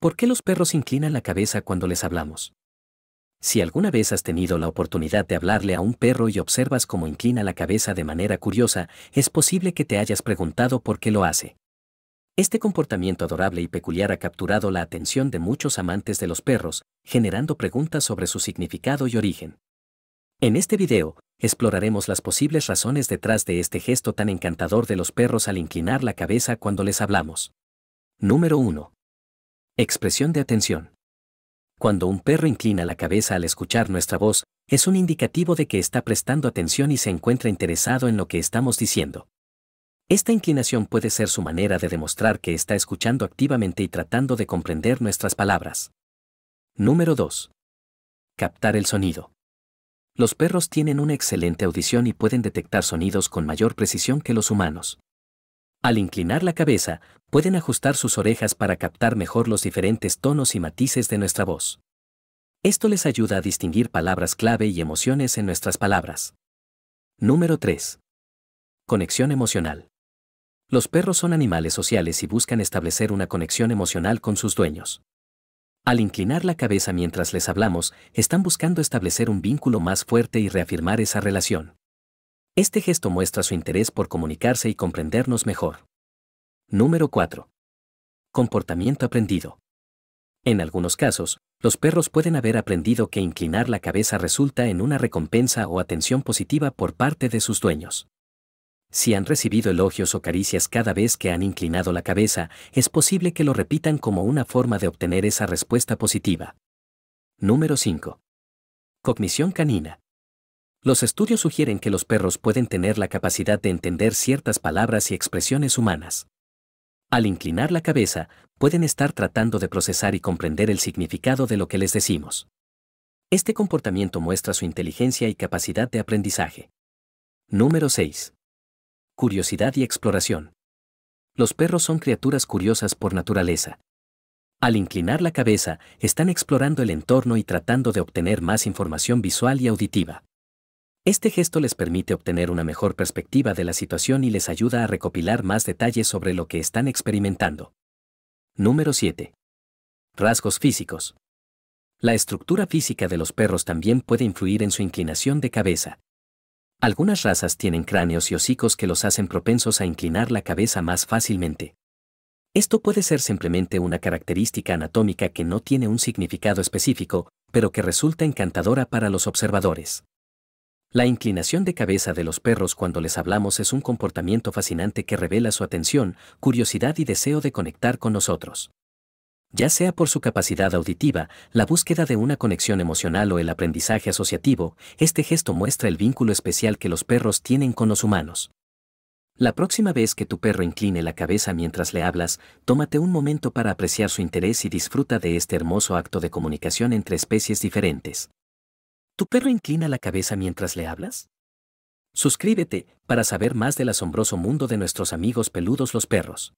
¿Por qué los perros inclinan la cabeza cuando les hablamos? Si alguna vez has tenido la oportunidad de hablarle a un perro y observas cómo inclina la cabeza de manera curiosa, es posible que te hayas preguntado por qué lo hace. Este comportamiento adorable y peculiar ha capturado la atención de muchos amantes de los perros, generando preguntas sobre su significado y origen. En este video, exploraremos las posibles razones detrás de este gesto tan encantador de los perros al inclinar la cabeza cuando les hablamos. Número 1. Expresión de atención. Cuando un perro inclina la cabeza al escuchar nuestra voz, es un indicativo de que está prestando atención y se encuentra interesado en lo que estamos diciendo. Esta inclinación puede ser su manera de demostrar que está escuchando activamente y tratando de comprender nuestras palabras. Número 2. Captar el sonido. Los perros tienen una excelente audición y pueden detectar sonidos con mayor precisión que los humanos. Al inclinar la cabeza, pueden ajustar sus orejas para captar mejor los diferentes tonos y matices de nuestra voz. Esto les ayuda a distinguir palabras clave y emociones en nuestras palabras. Número 3. Conexión emocional. Los perros son animales sociales y buscan establecer una conexión emocional con sus dueños. Al inclinar la cabeza mientras les hablamos, están buscando establecer un vínculo más fuerte y reafirmar esa relación. Este gesto muestra su interés por comunicarse y comprendernos mejor. Número 4. Comportamiento aprendido. En algunos casos, los perros pueden haber aprendido que inclinar la cabeza resulta en una recompensa o atención positiva por parte de sus dueños. Si han recibido elogios o caricias cada vez que han inclinado la cabeza, es posible que lo repitan como una forma de obtener esa respuesta positiva. Número 5. Cognición canina. Los estudios sugieren que los perros pueden tener la capacidad de entender ciertas palabras y expresiones humanas. Al inclinar la cabeza, pueden estar tratando de procesar y comprender el significado de lo que les decimos. Este comportamiento muestra su inteligencia y capacidad de aprendizaje. Número 6. Curiosidad y exploración. Los perros son criaturas curiosas por naturaleza. Al inclinar la cabeza, están explorando el entorno y tratando de obtener más información visual y auditiva. Este gesto les permite obtener una mejor perspectiva de la situación y les ayuda a recopilar más detalles sobre lo que están experimentando. Número 7. Rasgos físicos. La estructura física de los perros también puede influir en su inclinación de cabeza. Algunas razas tienen cráneos y hocicos que los hacen propensos a inclinar la cabeza más fácilmente. Esto puede ser simplemente una característica anatómica que no tiene un significado específico, pero que resulta encantadora para los observadores. La inclinación de cabeza de los perros cuando les hablamos es un comportamiento fascinante que revela su atención, curiosidad y deseo de conectar con nosotros. Ya sea por su capacidad auditiva, la búsqueda de una conexión emocional o el aprendizaje asociativo, este gesto muestra el vínculo especial que los perros tienen con los humanos. La próxima vez que tu perro incline la cabeza mientras le hablas, tómate un momento para apreciar su interés y disfruta de este hermoso acto de comunicación entre especies diferentes. ¿Tu perro inclina la cabeza mientras le hablas? Suscríbete para saber más del asombroso mundo de nuestros amigos peludos los perros.